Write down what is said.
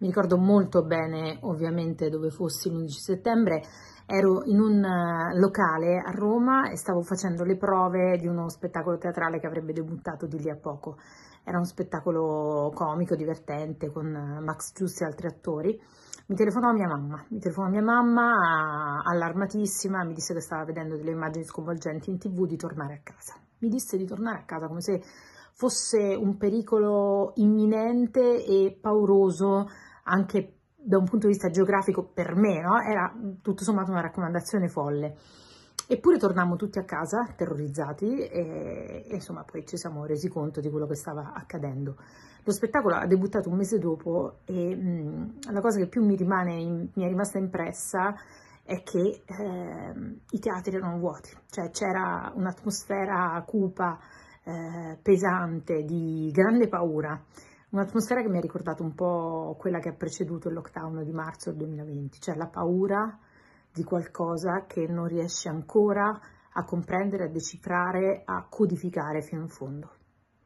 Mi ricordo molto bene ovviamente dove fossi l'11 settembre, ero in un eh, locale a Roma e stavo facendo le prove di uno spettacolo teatrale che avrebbe debuttato di lì a poco. Era uno spettacolo comico, divertente, con eh, Max Giusti e altri attori. Mi telefonò mia mamma, mi telefonò mia mamma allarmatissima, mi disse che stava vedendo delle immagini sconvolgenti in tv di tornare a casa. Mi disse di tornare a casa come se fosse un pericolo imminente e pauroso anche da un punto di vista geografico per me, no? Era tutto sommato una raccomandazione folle. Eppure tornammo tutti a casa terrorizzati e, e, insomma poi ci siamo resi conto di quello che stava accadendo. Lo spettacolo ha debuttato un mese dopo e mh, mm, la cosa che più mi, rimane in, mi è rimasta impressa è che eh, i teatri erano vuoti, cioè c'era un'atmosfera cupa, eh, pesante, di grande paura Un'atmosfera che mi ha ricordato un po' quella che ha preceduto il lockdown di marzo del 2020, cioè la paura di qualcosa che non riesci ancora a comprendere, a decifrare, a codificare fino in fondo.